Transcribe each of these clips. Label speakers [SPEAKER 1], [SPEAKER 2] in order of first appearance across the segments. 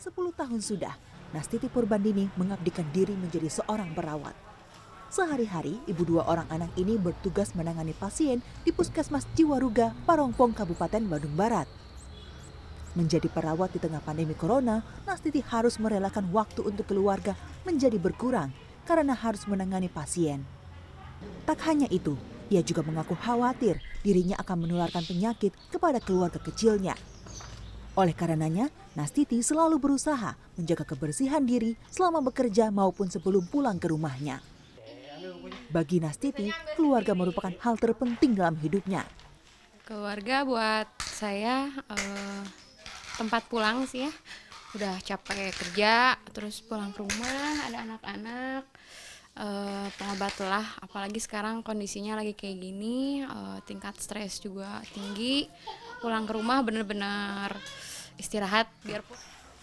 [SPEAKER 1] 10 tahun sudah, Nastiti Purbandini mengabdikan diri menjadi seorang perawat. Sehari-hari, ibu dua orang anak ini bertugas menangani pasien di Puskesmas Jiwaruga, Parongpong, Kabupaten Bandung Barat. Menjadi perawat di tengah pandemi corona, Nastiti harus merelakan waktu untuk keluarga menjadi berkurang karena harus menangani pasien. Tak hanya itu, ia juga mengaku khawatir dirinya akan menularkan penyakit kepada keluarga kecilnya. Oleh karenanya, Nastiti selalu berusaha menjaga kebersihan diri selama bekerja maupun sebelum pulang ke rumahnya. Bagi Nastiti, keluarga merupakan hal terpenting dalam hidupnya.
[SPEAKER 2] Keluarga buat saya eh, tempat pulang sih ya. Udah capek kerja, terus pulang ke rumah, ada anak-anak, eh, pengobat lah. Apalagi sekarang kondisinya lagi kayak gini, eh, tingkat stres juga tinggi pulang ke rumah benar-benar istirahat biar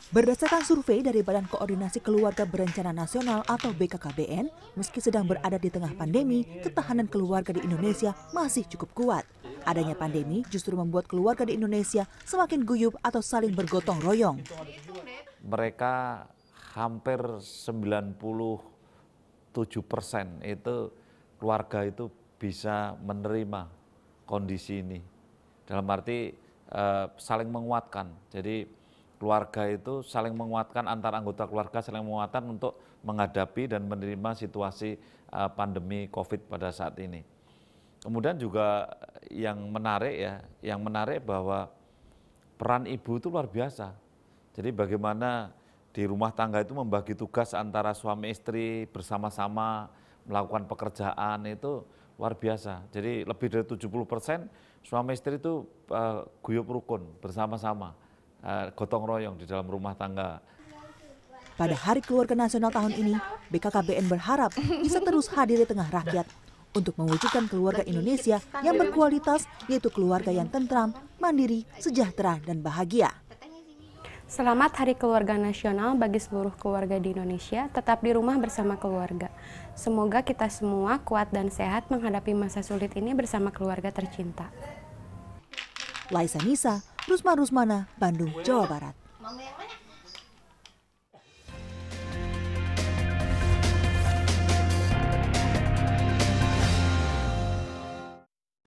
[SPEAKER 1] Berdasarkan survei dari Badan Koordinasi Keluarga Berencana Nasional atau BKKBN, meski sedang berada di tengah pandemi, ketahanan keluarga di Indonesia masih cukup kuat. Adanya pandemi justru membuat keluarga di Indonesia semakin guyup atau saling bergotong royong.
[SPEAKER 3] Mereka hampir 97 persen itu keluarga itu bisa menerima kondisi ini. Dalam arti uh, saling menguatkan. Jadi keluarga itu saling menguatkan antara anggota keluarga saling menguatkan untuk menghadapi dan menerima situasi uh, pandemi Covid pada saat ini. Kemudian juga yang menarik ya, yang menarik bahwa peran ibu itu luar biasa. Jadi bagaimana di rumah tangga itu membagi tugas antara suami istri bersama-sama melakukan pekerjaan itu luar biasa. Jadi lebih dari 70 persen suami istri itu uh, guyup rukun bersama-sama, uh, gotong royong di dalam rumah tangga.
[SPEAKER 1] Pada Hari Keluarga Nasional tahun ini, BKKBN berharap bisa terus hadir di tengah rakyat untuk mewujudkan keluarga Indonesia yang berkualitas, yaitu
[SPEAKER 2] keluarga yang tentram, mandiri, sejahtera, dan bahagia. Selamat Hari Keluarga Nasional bagi seluruh keluarga di Indonesia, tetap di rumah bersama keluarga. Semoga kita semua kuat dan sehat menghadapi masa sulit ini bersama keluarga tercinta.
[SPEAKER 1] Laisa Nisa,
[SPEAKER 2] Rusma Rusmana, Bandung, Jawa
[SPEAKER 1] Barat.